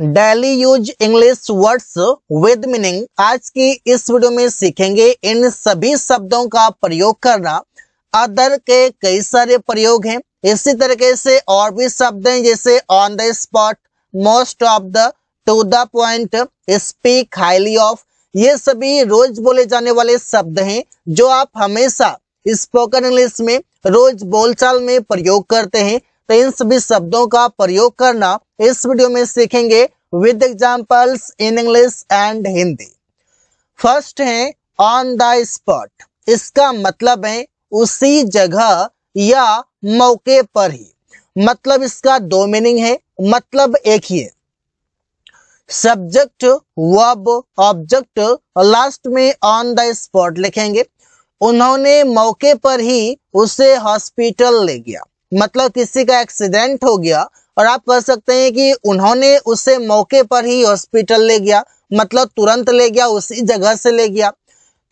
daily use English words with meaning आज की इस वीडियो में सीखेंगे इन सभी शब्दों का प्रयोग करना अदर के कई सारे प्रयोग हैं इसी तरीके से और भी शब्द हैं जैसे on the spot most of the to the point speak highly of ये सभी रोज बोले जाने वाले शब्द हैं जो आप हमेशा स्पोकन इंग्लिश में रोज बोलचाल में प्रयोग करते हैं तो इन सभी शब्दों का प्रयोग करना इस वीडियो में सीखेंगे with examples in English and Hindi first है ऑन द स्पॉट इसका मतलब है उसी जगह या मौके पर ही मतलब इसका दो मीनिंग है मतलब एक ही है सब्जेक्ट वर्ब ऑब्जेक्ट लास्ट में ऑन द स्पॉट लिखेंगे उन्होंने मौके पर ही उसे हॉस्पिटल ले गया मतलब किसी का एक्सीडेंट हो गया और आप कह सकते हैं कि उन्होंने उसे मौके पर ही हॉस्पिटल ले गया मतलब तुरंत ले गया उसी जगह से ले गया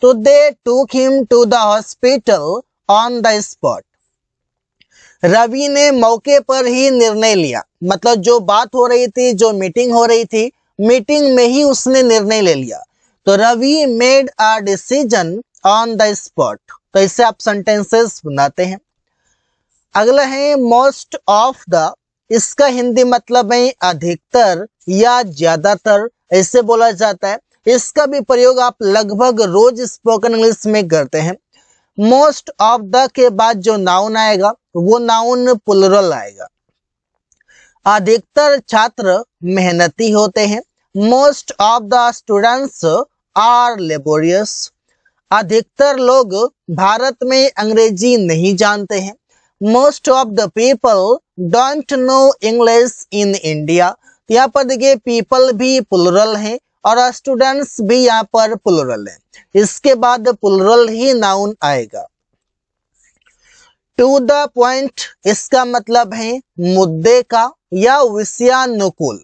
तो they took him to the hospital on the spot Ravi ने मौके पर ही निर्णय लिया मतलब जो बात हो रही थी जो मीटिंग हो रही थी मीटिंग में ही उसने निर्णय ले लिया तो Ravi made a decision on the spot तो इससे आप सेंटेंसेस बनाते हैं अगला है मोस्ट ऑफ द इसका हिंदी मतलब है अधिकतर या ज्यादातर ऐसे बोला जाता है इसका भी प्रयोग आप लगभग रोज स्पोकन इंग्लिश में करते हैं मोस्ट ऑफ द के बाद जो नाउन आएगा वो नाउन पुलरल आएगा अधिकतर छात्र मेहनती होते हैं most of the students are laborious अधिकतर लोग भारत में अंग्रेजी नहीं जानते हैं most of the people don't know English in India यहाँ पर देखिए पीपल भी पुलरल है और स्टूडेंट्स भी यहाँ पर पुलरल है इसके बाद पुलरल ही नाउन आएगा टू द पॉइंट इसका मतलब है मुद्दे का या विषयानुकूल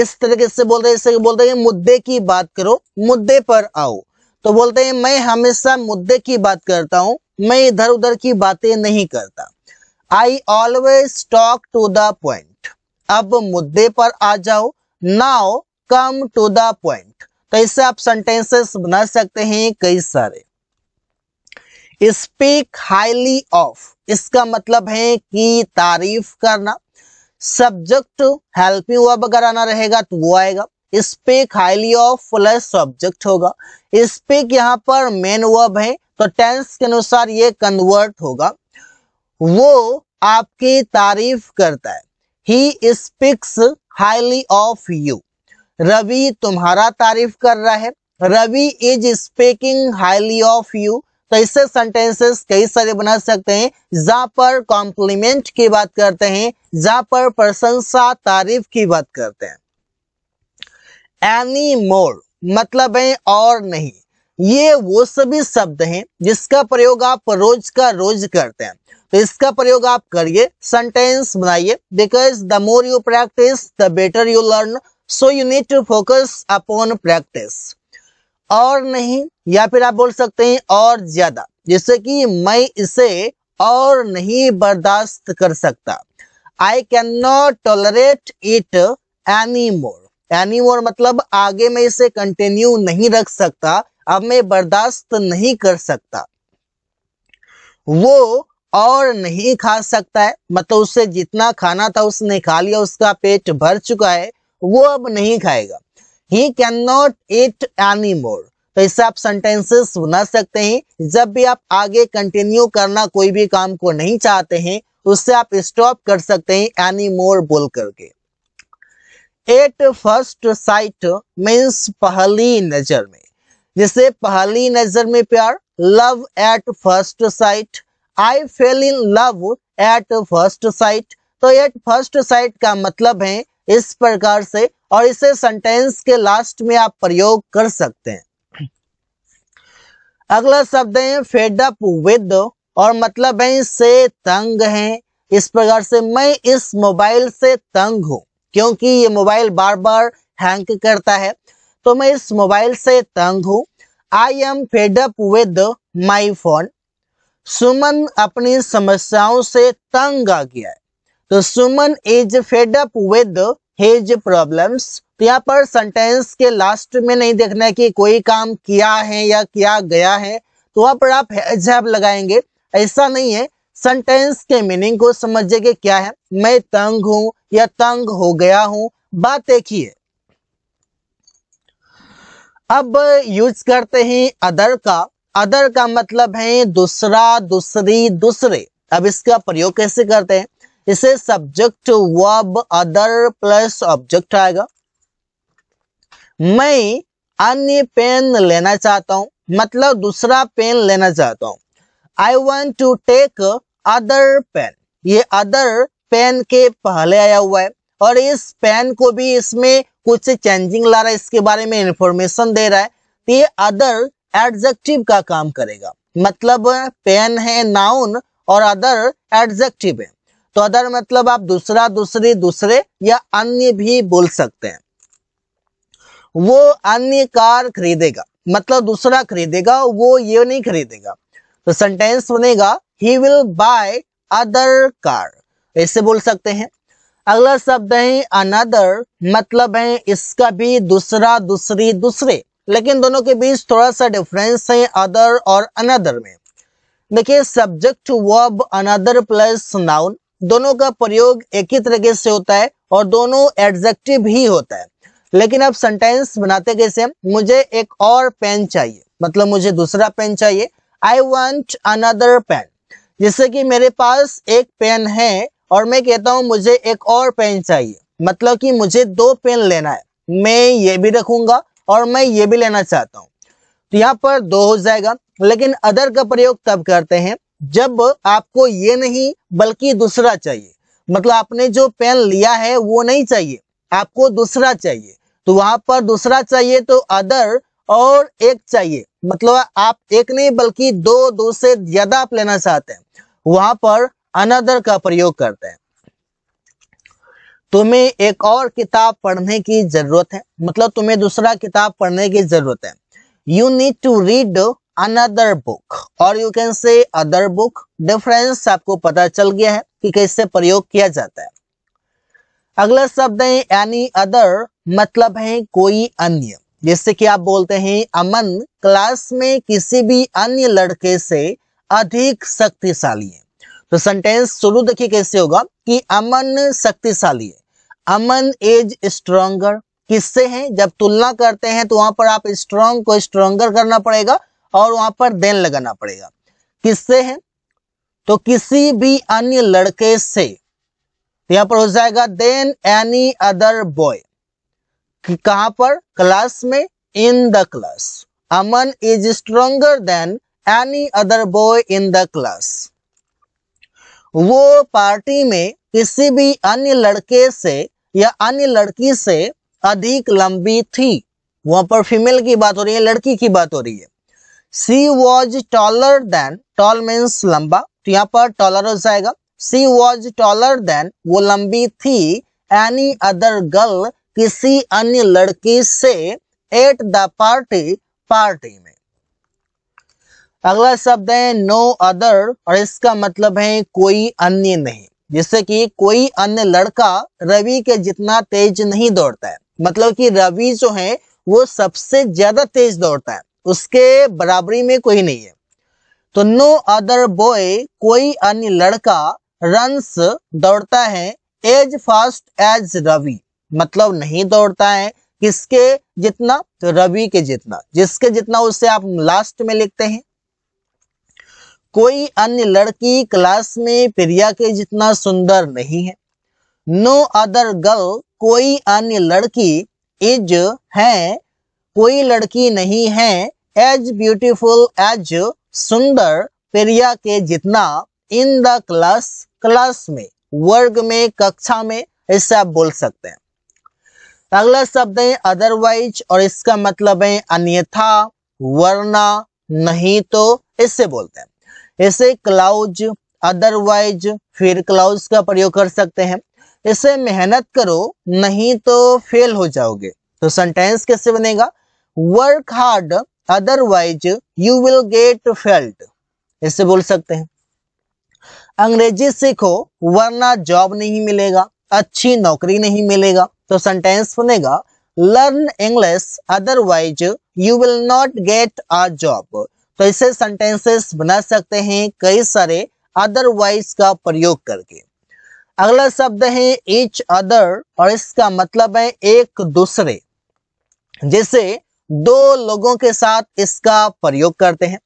इस तरीके से बोलते हैं इससे बोलते हैं मुद्दे की बात करो मुद्दे पर आओ तो बोलते हैं मैं हमेशा मुद्दे की बात करता हूं मैं इधर उधर की बातें नहीं करता I always talk to the point अब मुद्दे पर आ जाओ now come to the point तो इससे आप सेंटेंसेस बना सकते हैं कई सारे स्पीक हाईली ऑफ इसका मतलब है कि तारीफ करना सब्जेक्ट हेल्पिंग वर्ब अगर आना रहेगा तो वो आएगा speak highly of plus subject होगा स्पीक यहां पर मेन वर्ब है तो टेंस के अनुसार ये कन्वर्ट होगा वो आपकी तारीफ करता है he speaks highly of you Ravi तुम्हारा तारीफ कर रहा है Ravi is speaking highly of you तो इससे सेंटेंसेस कई सारे बना सकते हैं जहां पर कॉम्प्लीमेंट की बात करते हैं जहां पर प्रशंसा तारीफ की बात करते हैं एनी मोर मतलब है और नहीं ये वो सभी शब्द हैं जिसका प्रयोग आप रोज का रोज करते हैं तो इसका प्रयोग आप करिए सेंटेंस बनाइए because the more you practice the better you learn so you need to focus upon practice और नहीं या फिर आप बोल सकते हैं और ज्यादा जिससे कि मैं इसे और नहीं बर्दाश्त कर सकता I can not tolerate it any more any more मतलब आगे मैं इसे कंटिन्यू नहीं रख सकता अब मैं बर्दाश्त नहीं कर सकता वो और नहीं खा सकता है मतलब उससे जितना खाना था उसने खा लिया उसका पेट भर चुका है वो अब नहीं खाएगा he can not eat any more तो इससे आप सेंटेंसेस बना सकते हैं जब भी आप आगे कंटिन्यू करना कोई भी काम को नहीं चाहते हैं उससे आप स्टॉप कर सकते हैं एनी मोर बोल करके एट फर्स्ट साइट मीन्स पहली नजर में जिसे पहली नजर में प्यार love at first sight I fell in love at first sight तो एट फर्स्ट साइट का मतलब है इस प्रकार से और इसे सेंटेंस के लास्ट में आप प्रयोग कर सकते हैं अगला शब्द है फेडअप विद और मतलब है से तंग है इस प्रकार से मैं इस मोबाइल से तंग हूं क्योंकि ये मोबाइल बार बार हैंग करता है तो मैं इस मोबाइल से तंग हूँ I am fed up with my phone Suman अपनी समस्याओं से तंग आ गया है तो Suman is fed up with his problems तो यहाँ पर सेंटेंस के लास्ट में नहीं देखना है कि कोई काम किया है या किया गया है तो वहां पर आप हैज लगाएंगे ऐसा नहीं है सेंटेंस के मीनिंग को समझिए कि क्या है मैं तंग हूँ या तंग हो गया हूँ बात देखिए अब यूज करते हैं अदर का अदर का मतलब है दूसरा दूसरी दूसरे अब इसका प्रयोग कैसे करते हैं इसे subject verb other plus object आएगा मैं अन्य पेन लेना चाहता हूं मतलब दूसरा पेन लेना चाहता हूं I want to take other pen ये अदर पेन के पहले आया हुआ है और इस पेन को भी इसमें कुछ चेंजिंग ला रहा है इसके बारे में इंफॉर्मेशन दे रहा है तो ये अदर एडजेक्टिव का काम करेगा मतलब पेन है नाउन और अदर एडजेक्टिव है तो अदर मतलब आप दूसरा दूसरे दूसरे या अन्य भी बोल सकते हैं वो अन्य कार खरीदेगा मतलब दूसरा खरीदेगा वो ये नहीं खरीदेगा तो सेंटेंस बनेगा he will buy other car ऐसे बोल सकते हैं अगला शब्द है अनदर मतलब है इसका भी दूसरा दूसरी दूसरे लेकिन दोनों के बीच थोड़ा सा डिफरेंस है अदर और अनदर में देखिए subject verb another plus noun दोनों का प्रयोग एक ही तरीके से होता है और दोनों एडजेक्टिव ही होता है लेकिन अब सेंटेंस बनाते कैसे मुझे एक और पेन चाहिए मतलब मुझे दूसरा पेन चाहिए आई वॉन्ट अनदर पेन जैसे कि मेरे पास एक पेन है और मैं कहता हूँ मुझे एक और पेन चाहिए मतलब कि मुझे दो पेन लेना है मैं ये भी रखूंगा और मैं ये भी लेना चाहता हूँ तो यहाँ पर दो हो जाएगा लेकिन अदर का प्रयोग तब करते हैं जब आपको ये नहीं बल्कि दूसरा चाहिए मतलब आपने जो पेन लिया है वो नहीं चाहिए आपको दूसरा चाहिए तो वहां पर दूसरा चाहिए तो अदर और एक चाहिए मतलब आप एक नहीं बल्कि दो दो से ज्यादा आप लेना चाहते हैं वहां पर अनदर का प्रयोग करते हैं तुम्हें एक और किताब पढ़ने की जरूरत है मतलब तुम्हें दूसरा किताब पढ़ने की जरूरत है you need to read another book और you can say other book difference आपको पता चल गया है कि कैसे प्रयोग किया जाता है अगला शब्द है यानी अदर मतलब है कोई अन्य जैसे कि आप बोलते हैं अमन क्लास में किसी भी अन्य लड़के से अधिक शक्तिशाली है तो सेंटेंस शुरू देखिए कैसे होगा कि अमन शक्तिशाली है अमन इज स्ट्रोंगर किससे है जब तुलना करते हैं तो वहां पर आप स्ट्रॉन्ग को स्ट्रोंगर करना पड़ेगा और वहां पर देन लगाना पड़ेगा किससे है तो किसी भी अन्य लड़के से तो यहां पर हो जाएगा देन एनी अदर बॉय कहां पर क्लास में in the class Aman is stronger than any other boy in the class वो पार्टी में किसी भी अन्य लड़के से या अन्य लड़की से अधिक लंबी थी वहां पर फीमेल की बात हो रही है लड़की की बात हो रही है she was taller than tall means लंबा तो यहाँ पर टॉलर हो जाएगा सी वॉज टॉलर देन वो लंबी थी एनी अदर गर्ल किसी अन्य लड़की से एट द पार्टी पार्टी में अगला शब्द है नो अदर और इसका मतलब है कोई अन्य नहीं जिससे कि कोई अन्य लड़का रवि के जितना तेज नहीं दौड़ता है मतलब कि रवि जो है वो सबसे ज्यादा तेज दौड़ता है उसके बराबरी में कोई नहीं है तो नो अदर बॉय कोई अन्य लड़का रन्स दौड़ता है एज फास्ट एज रवि मतलब नहीं दौड़ता है किसके जितना तो रवि के जितना जिसके जितना उसे आप लास्ट में लिखते हैं कोई अन्य लड़की क्लास में प्रिया के जितना सुंदर नहीं है नो अदर गर्ल कोई अन्य लड़की इज है कोई लड़की नहीं है एज ब्यूटीफुल एज सुंदर प्रिया के जितना इन द क्लास क्लास में वर्ग में कक्षा में इससे आप बोल सकते हैं अगला शब्द है अदरवाइज और इसका मतलब है अन्यथा वरना नहीं तो इससे बोलते हैं ऐसे क्लाउज अदरवाइज फिर क्लाउज का प्रयोग कर सकते हैं इसे मेहनत करो नहीं तो फेल हो जाओगे तो सेंटेंस कैसे बनेगा work hard otherwise you will get failed ऐसे बोल सकते हैं अंग्रेजी सीखो वरना जॉब नहीं मिलेगा अच्छी नौकरी नहीं मिलेगा तो सेंटेंस बनेगा learn English otherwise you will not get a job तो ऐसे सेंटेंसेस बना सकते हैं कई सारे अदरवाइज का प्रयोग करके अगला शब्द है इच अदर और इसका मतलब है एक दूसरे जैसे दो लोगों के साथ इसका प्रयोग करते हैं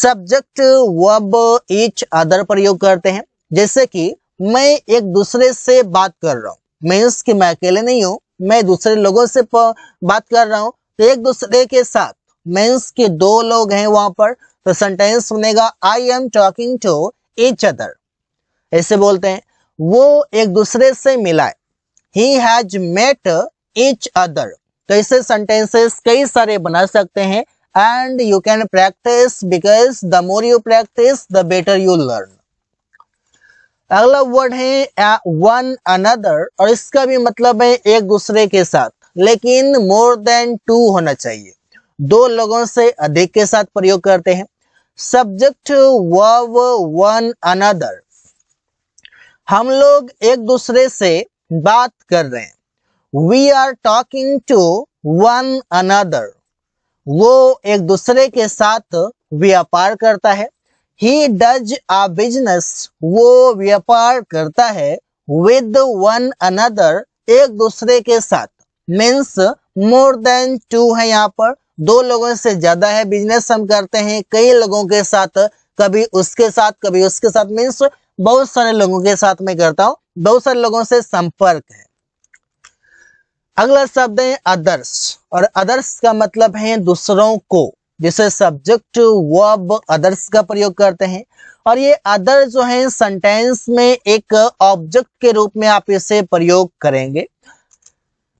सब्जेक्ट वब इच अदर प्रयोग करते हैं जैसे कि मैं एक दूसरे से बात कर रहा हूं मीन्स कि मैं अकेले नहीं हूं मैं दूसरे लोगों से बात कर रहा हूं तो एक दूसरे के साथ मेंस के दो लोग हैं वहां पर तो सेंटेंस बनेगा I am talking to each other ऐसे बोलते हैं वो एक दूसरे से मिला है he has met each other तो ऐसे सेंटेंसेस कई सारे बना सकते हैं and you can practice because the more you practice the better you learn अगला वर्ड है वन uh, अनदर और इसका भी मतलब है एक दूसरे के साथ लेकिन मोर देन टू होना चाहिए दो लोगों से अधिक के साथ प्रयोग करते हैं सब्जेक्ट वर्ब वन अनदर हम लोग एक दूसरे से बात कर रहे हैं we are talking to one another वो एक दूसरे के साथ व्यापार करता है ही डज आ बिजनेस वो व्यापार करता है विद वन अनदर एक दूसरे के साथ मीन्स मोर देन टू है यहाँ पर दो लोगों से ज्यादा है बिजनेस हम करते हैं कई लोगों के साथ कभी उसके साथ कभी उसके साथ मीन्स बहुत सारे लोगों के साथ में करता हूं बहुत सारे लोगों से संपर्क है अगला शब्द है अदर्स और अदर्स का मतलब है दूसरों को जिसे सब्जेक्ट वर्ब अदर्स का प्रयोग करते हैं और ये अदर जो है सेंटेंस में एक ऑब्जेक्ट के रूप में आप इसे प्रयोग करेंगे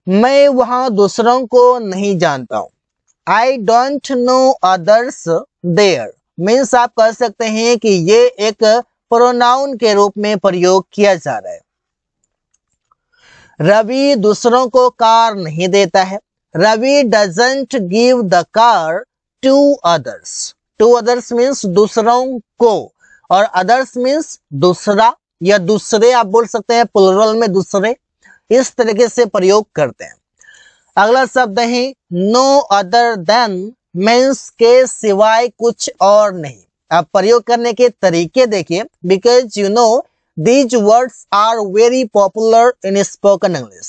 मैं वहां दूसरों को नहीं जानता हूं I don't know others there means आप कह सकते हैं कि ये एक प्रोनाउन के रूप में प्रयोग किया जा रहा है रवि दूसरों को कार नहीं देता है Ravi doesn't give the car to others to others means दूसरों को और अदर्स मीन्स दूसरा या दूसरे आप बोल सकते हैं प्लुरल में दूसरे इस तरीके से प्रयोग करते हैं अगला शब्द है नो अदर देन मीन्स के सिवाय कुछ और नहीं अब प्रयोग करने के तरीके देखिए because you know these words are very popular in spoken English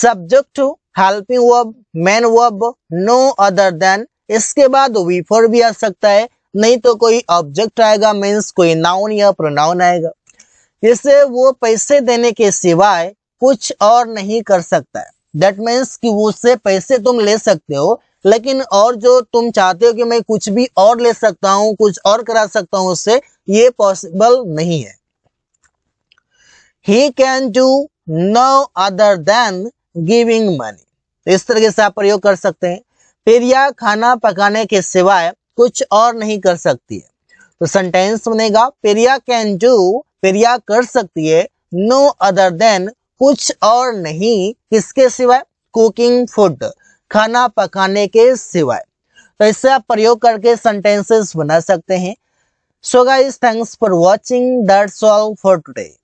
subject helping verb main verb no other than इसके बाद वीफोर भी आ सकता है नहीं तो कोई ऑब्जेक्ट आएगा मीन्स कोई नाउन या प्रोनाउन आएगा इसे वो पैसे देने के सिवाय कुछ और नहीं कर सकता दैट मीन्स कि उससे पैसे तुम ले सकते हो लेकिन और जो तुम चाहते हो कि मैं कुछ भी और ले सकता हूं कुछ और करा सकता हूं उससे ये पॉसिबल नहीं है he can do no other than giving money इस तरीके से आप प्रयोग कर सकते हैं फिर खाना पकाने के सिवाय कुछ और नहीं कर सकती है तो सेंटेंस बनेगा पेरिया कैन डू पेरिया कर सकती है नो अदर देन कुछ और नहीं किसके सिवाय कुकिंग फूड खाना पकाने के सिवाय तो इससे आप प्रयोग करके सेंटेंसेस बना सकते हैं so guys thanks for watching that's all for today